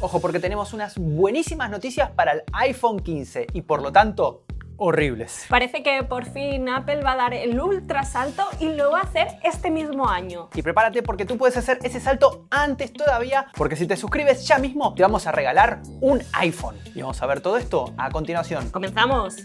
Ojo, porque tenemos unas buenísimas noticias para el iPhone 15 y por lo tanto horribles. Parece que por fin Apple va a dar el ultra salto y lo va a hacer este mismo año. Y prepárate porque tú puedes hacer ese salto antes todavía, porque si te suscribes ya mismo te vamos a regalar un iPhone. Y vamos a ver todo esto a continuación. Comenzamos.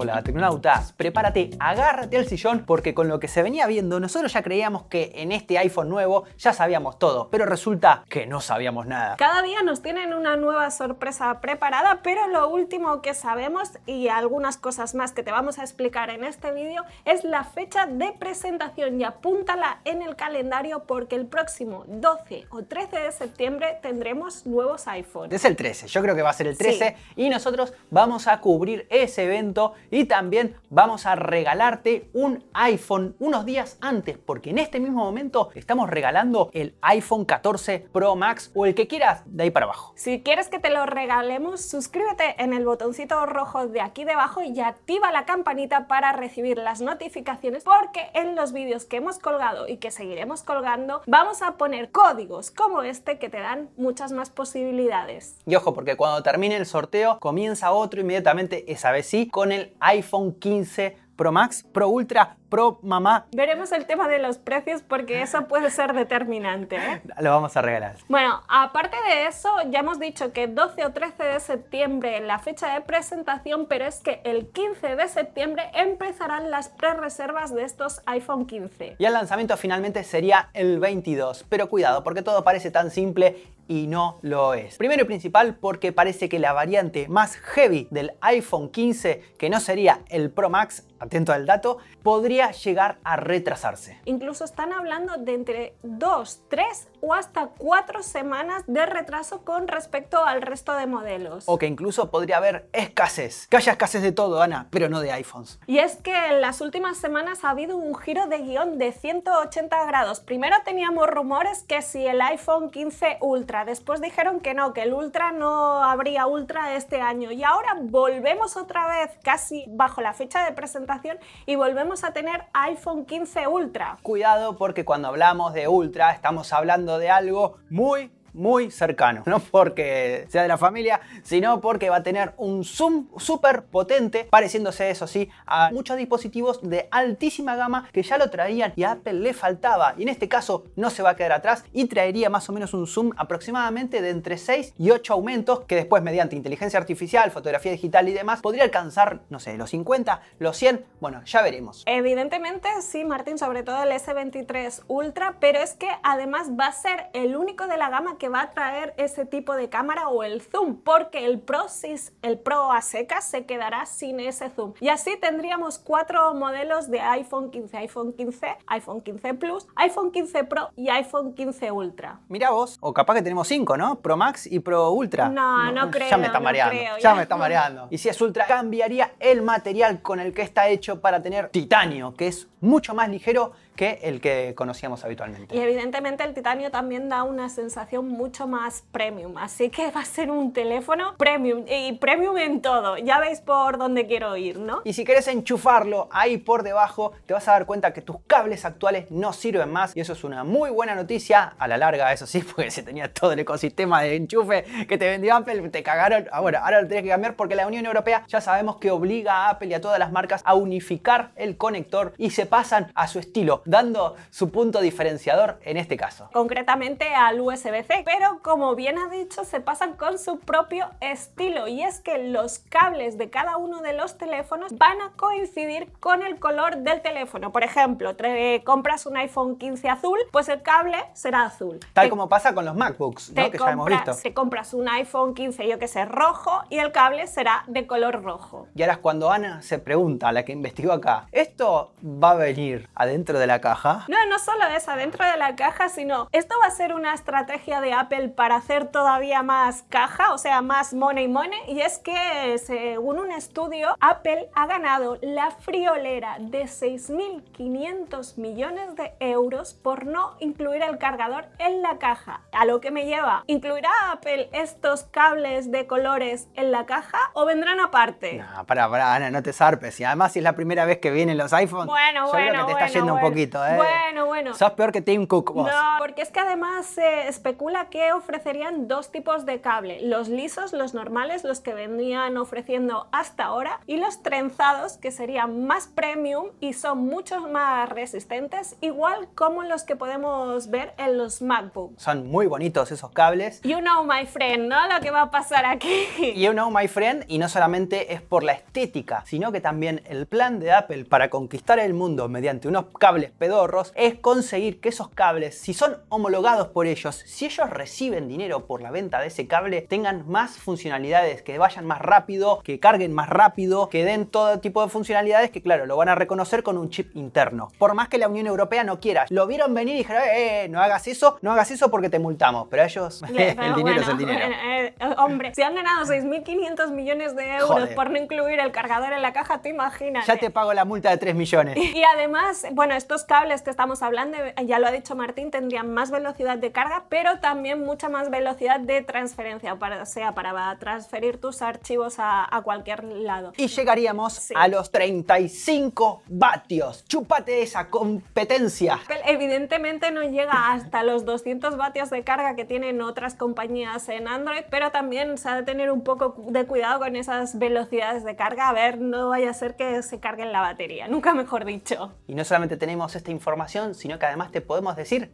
Hola, tecnonautas. Prepárate, agárrate al sillón porque con lo que se venía viendo nosotros ya creíamos que en este iPhone nuevo ya sabíamos todo, pero resulta que no sabíamos nada. Cada día nos tienen una nueva sorpresa preparada, pero lo último que sabemos y algunas cosas más que te vamos a explicar en este vídeo es la fecha de presentación y apúntala en el calendario porque el próximo 12 o 13 de septiembre tendremos nuevos iPhones. Es el 13, yo creo que va a ser el 13 y nosotros vamos a cubrir ese evento y también vamos a regalarte un iPhone unos días antes, porque en este mismo momento estamos regalando el iPhone 14 Pro Max o el que quieras de ahí para abajo. Si quieres que te lo regalemos, suscríbete en el botoncito rojo de aquí debajo y activa la campanita para recibir las notificaciones, porque en los vídeos que hemos colgado y que seguiremos colgando, vamos a poner códigos como este que te dan muchas más posibilidades. Y ojo, porque cuando termine el sorteo, comienza otro inmediatamente, esa vez sí, con el iPhone 15 Pro Max, Pro Ultra, pro mamá. Veremos el tema de los precios porque eso puede ser determinante. ¿eh? Lo vamos a regalar. Bueno, aparte de eso, ya hemos dicho que 12 o 13 de septiembre la fecha de presentación, pero es que el 15 de septiembre empezarán las pre-reservas de estos iPhone 15. Y el lanzamiento finalmente sería el 22, pero cuidado porque todo parece tan simple y no lo es. Primero y principal porque parece que la variante más heavy del iPhone 15, que no sería el Pro Max, atento al dato, podría llegar a retrasarse. Incluso están hablando de entre 2, 3 o hasta 4 semanas de retraso con respecto al resto de modelos. O que incluso podría haber escasez. Que haya escasez de todo, Ana, pero no de iPhones. Y es que en las últimas semanas ha habido un giro de guión de 180 grados. Primero teníamos rumores que si el iPhone 15 Ultra, después dijeron que no, que el Ultra no habría Ultra este año. Y ahora volvemos otra vez, casi bajo la fecha de presentación, y volvemos a tener iPhone 15 Ultra. Cuidado porque cuando hablamos de Ultra estamos hablando de algo muy muy cercano. No porque sea de la familia, sino porque va a tener un zoom súper potente, pareciéndose eso sí a muchos dispositivos de altísima gama que ya lo traían y a Apple le faltaba. Y en este caso no se va a quedar atrás y traería más o menos un zoom aproximadamente de entre 6 y 8 aumentos que después mediante inteligencia artificial, fotografía digital y demás podría alcanzar, no sé, los 50, los 100, bueno, ya veremos. Evidentemente sí, Martín, sobre todo el S23 Ultra, pero es que además va a ser el único de la gama que va a traer ese tipo de cámara o el zoom, porque el Pro es el Pro a secas se quedará sin ese zoom. Y así tendríamos cuatro modelos de iPhone 15, iPhone 15, iPhone 15 Plus, iPhone 15 Pro y iPhone 15 Ultra. Mira vos, o capaz que tenemos cinco, ¿no? Pro Max y Pro Ultra. No, no, creo. Ya me está mareando. ya, me está mareando. Y si es Ultra, cambiaría el material con el que está hecho para tener titanio, que es mucho más ligero que el que conocíamos habitualmente. Y evidentemente el titanio también da una sensación mucho más premium, así que va a ser un teléfono premium y premium en todo. Ya veis por dónde quiero ir, ¿no? Y si quieres enchufarlo ahí por debajo, te vas a dar cuenta que tus cables actuales no sirven más y eso es una muy buena noticia, a la larga eso sí, porque se tenía todo el ecosistema de enchufe que te vendió Apple, te cagaron. Ahora, ahora lo tienes que cambiar porque la Unión Europea ya sabemos que obliga a Apple y a todas las marcas a unificar el conector y se pasan a su estilo dando su punto diferenciador en este caso. Concretamente al USB-C, pero como bien ha dicho, se pasan con su propio estilo y es que los cables de cada uno de los teléfonos van a coincidir con el color del teléfono. Por ejemplo, te compras un iPhone 15 azul, pues el cable será azul. Tal como pasa con los MacBooks, ¿no? que compras, ya hemos visto. Te compras un iPhone 15, yo que sé, rojo y el cable será de color rojo. Y ahora es cuando Ana se pregunta, la que investigó acá, ¿esto va a venir adentro de la caja? No, no solo esa, dentro de la caja, sino esto va a ser una estrategia de Apple para hacer todavía más caja, o sea, más money money, y es que según un estudio, Apple ha ganado la friolera de 6.500 millones de euros por no incluir el cargador en la caja. A lo que me lleva, ¿incluirá Apple estos cables de colores en la caja o vendrán aparte? No, para, para, Ana, no te zarpes. Y además, si es la primera vez que vienen los iPhones, bueno, bueno, está yendo un ¿eh? Bueno, bueno. Sos peor que Tim Cook, vos. No, porque es que además se especula que ofrecerían dos tipos de cable. Los lisos, los normales, los que venían ofreciendo hasta ahora, y los trenzados, que serían más premium y son mucho más resistentes, igual como los que podemos ver en los MacBook. Son muy bonitos esos cables. You know, my friend, ¿no? Lo que va a pasar aquí. You know, my friend, y no solamente es por la estética, sino que también el plan de Apple para conquistar el mundo mediante unos cables pedorros es conseguir que esos cables, si son homologados por ellos, si ellos reciben dinero por la venta de ese cable, tengan más funcionalidades, que vayan más rápido, que carguen más rápido, que den todo tipo de funcionalidades que, claro, lo van a reconocer con un chip interno. Por más que la Unión Europea no quiera, lo vieron venir y dijeron, eh, eh, no hagas eso, no hagas eso porque te multamos. Pero ellos, el dinero es el dinero. Eh, hombre, si han ganado 6.500 millones de euros por no incluir el cargador en la caja, te imaginas. Ya te pago la multa de 3 millones. y además, bueno, esto cables que estamos hablando, eh, ya lo ha dicho Martín, tendrían más velocidad de carga, pero también mucha más velocidad de transferencia, para, o sea, para transferir tus archivos a, cualquier lado. Y llegaríamos a los 35 vatios. Chúpate esa competencia. evidentemente no llega hasta los 200 vatios de carga que tienen otras compañías en Android, pero también se ha de tener un poco de cuidado con esas velocidades de carga. A ver, no vaya a ser que se carguen la batería, nunca mejor dicho. Y no solamente tenemos esta información, sino que además te podemos decir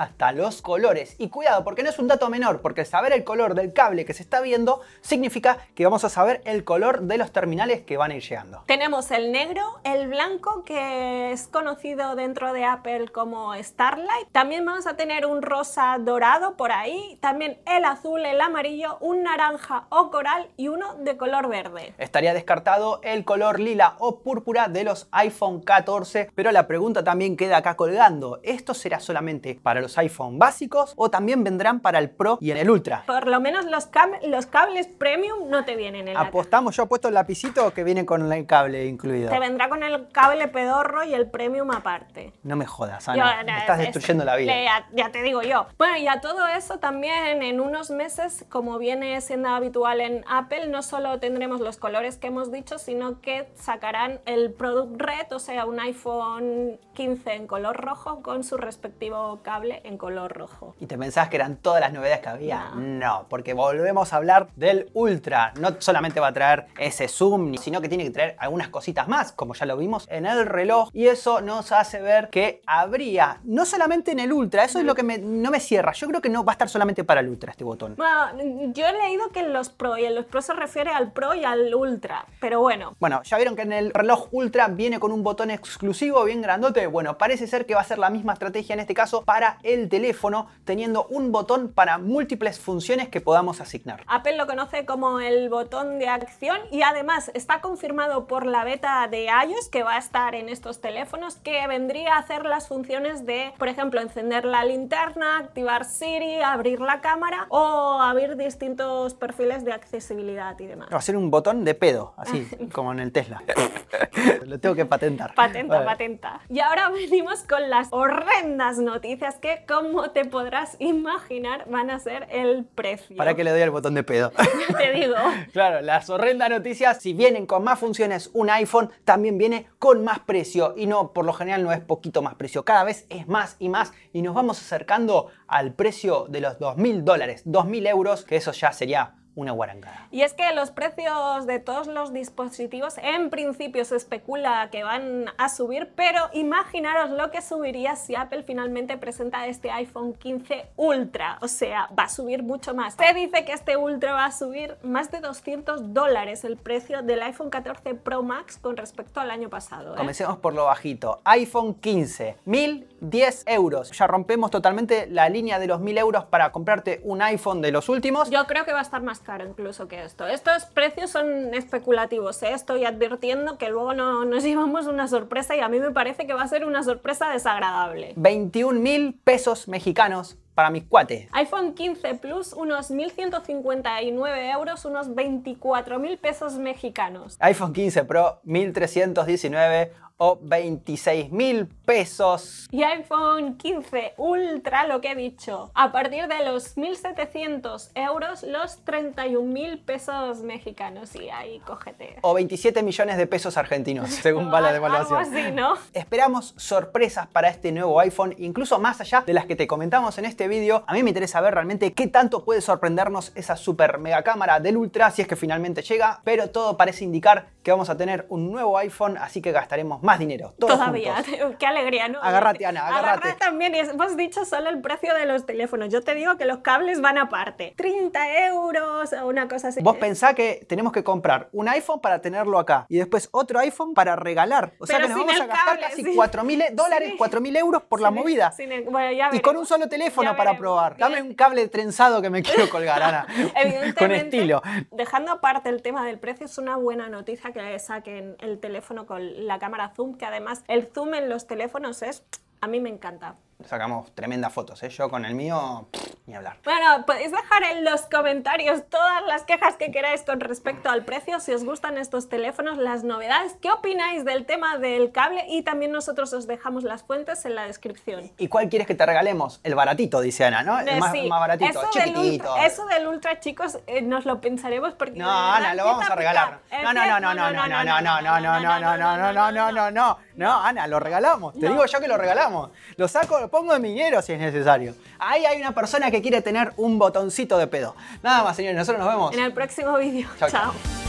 hasta los colores. Y cuidado, porque no es un dato menor, porque saber el color del cable que se está viendo significa que vamos a saber el color de los terminales que van a ir llegando. Tenemos el negro, el blanco, que es conocido dentro de Apple como Starlight. También vamos a tener un rosa dorado por ahí, también el azul, el amarillo, un naranja o coral y uno de color verde. Estaría descartado el color lila o púrpura de los iPhone 14, pero la pregunta también queda acá colgando. ¿Esto será solamente para los iPhone básicos o también vendrán para el Pro y en el Ultra. Por lo menos los, cables premium no te vienen en el Apostamos, yo apuesto el lapicito que viene con el cable incluido. Te vendrá con el cable pedorro y el premium aparte. No me jodas, Ana. Eh, estás destruyendo la vida. Ya, ya, te digo yo. Bueno, y a todo eso también en unos meses, como viene siendo habitual en Apple, no solo tendremos los colores que hemos dicho, sino que sacarán el Product Red, o sea, un iPhone 15 en color rojo con su respectivo cable en color rojo. ¿Y te pensabas que eran todas las novedades que había? No, porque volvemos a hablar del Ultra. No solamente va a traer ese zoom, sino que tiene que traer algunas cositas más, como ya lo vimos en el reloj. Y eso nos hace ver que habría, no solamente en el Ultra, eso es lo que no me cierra. Yo creo que no va a estar solamente para el Ultra este botón. Bueno, yo he leído que en los Pro y en los Pro se refiere al Pro y al Ultra, pero bueno. Bueno, ya vieron que en el reloj Ultra viene con un botón exclusivo bien grandote. Bueno, parece ser que va a ser la misma estrategia en este caso para el el teléfono teniendo un botón para múltiples funciones que podamos asignar. Apple lo conoce como el botón de acción y además está confirmado por la beta de iOS que va a estar en estos teléfonos que vendría a hacer las funciones de, por ejemplo, encender la linterna, activar Siri, abrir la cámara o abrir distintos perfiles de accesibilidad y demás. Va a ser un botón de pedo, así como en el Tesla. lo tengo que patentar. Patenta, patenta. Y ahora venimos con las horrendas noticias que Cómo como te podrás imaginar, van a ser el precio. ¿Para que le doy el botón de pedo? te digo. claro, las horrendas noticias, si vienen con más funciones un iPhone, también viene con más precio. Y no, por lo general no es poquito más precio, cada vez es más y más. Y nos vamos acercando al precio de los 2.000 dólares, 2.000 euros, que eso ya sería una guarangada. Y es que los precios de todos los dispositivos en principio se especula que van a subir, pero imaginaros lo que subiría si Apple finalmente presenta este iPhone 15 Ultra, o sea, va a subir mucho más. Se dice que este Ultra va a subir más de 200 dólares el precio del iPhone 14 Pro Max con respecto al año pasado. ¿eh? Comencemos por lo bajito. iPhone 15, 1010 euros. Ya rompemos totalmente la línea de los 1000 euros para comprarte un iPhone de los últimos. Yo creo que va a estar más incluso que esto. Estos precios son especulativos, ¿eh? estoy advirtiendo que luego no, nos llevamos una sorpresa y a mí me parece que va a ser una sorpresa desagradable. 21 mil pesos mexicanos para mis cuates. iPhone 15 Plus, unos 1.159 euros, unos 24.000 pesos mexicanos. iPhone 15 Pro, 1.319 o 26 mil pesos. Y iPhone 15 Ultra, lo que he dicho, a partir de los 1.700 euros, los 31 mil pesos mexicanos. Y ahí cógete. O 27 millones de pesos argentinos, según va la devaluación. Así, ¿no? Esperamos sorpresas para este nuevo iPhone, incluso más allá de las que te comentamos en este vídeo. A mí me interesa ver realmente qué tanto puede sorprendernos esa super mega cámara del Ultra si es que finalmente llega, pero todo parece indicar que vamos a tener un nuevo iPhone, así que gastaremos más dinero. Todavía, qué alegría, ¿no? Agárrate, Ana, agárrate. Y también, hemos dicho solo el precio de los teléfonos. Yo te digo que los cables van aparte. 30 euros o una cosa así. Vos ¿eh? pensá que tenemos que comprar un iPhone para tenerlo acá y después otro iPhone para regalar. O sea que nos vamos a gastar casi 4.000 dólares, 4.000 euros por la movida. y con un solo teléfono para probar. Dame un cable trenzado que me quiero colgar, Ana. Evidentemente, con estilo. Dejando aparte el tema del precio, es una buena noticia que saquen el teléfono con la cámara zoom, que además el zoom en los teléfonos es, a mí me encanta sacamos tremendas fotos, ¿eh? Yo con el mío, ni hablar. Bueno, podéis dejar en los comentarios todas las quejas que queráis con respecto al precio, si os gustan estos teléfonos, las novedades, qué opináis del tema del cable y también nosotros os dejamos las fuentes en la descripción. ¿Y cuál quieres que te regalemos? El baratito, dice Ana, ¿no? El más, baratito, eso chiquitito. Del ultra, eso del ultra, chicos, nos lo pensaremos porque... No, Ana, lo vamos a regalar. No, no, no, no, no, no, no, no, no, no, no, no, no, no, no, no, no, no, Ana, lo regalamos. Te digo yo que lo regalamos. Lo saco pongo en mi si es necesario. Ahí hay una persona que quiere tener un botoncito de pedo. Nada más, señores, nosotros nos vemos. En el próximo video. chao.